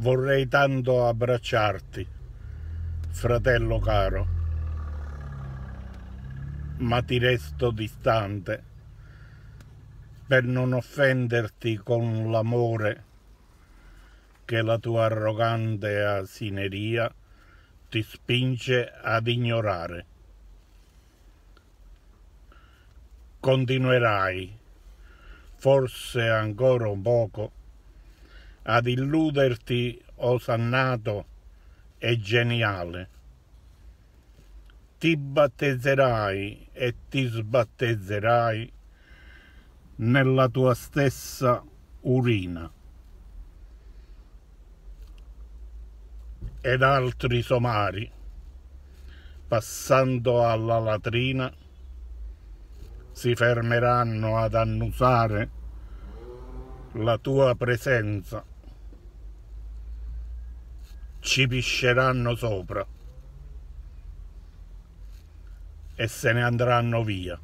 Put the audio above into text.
Vorrei tanto abbracciarti, fratello caro, ma ti resto distante per non offenderti con l'amore che la tua arrogante asineria ti spinge ad ignorare. Continuerai, forse ancora un poco, ad illuderti osannato e geniale. Ti battezzerai e ti sbattezzerai nella tua stessa urina. Ed altri somari, passando alla latrina, si fermeranno ad annusare la tua presenza ci pisceranno sopra e se ne andranno via.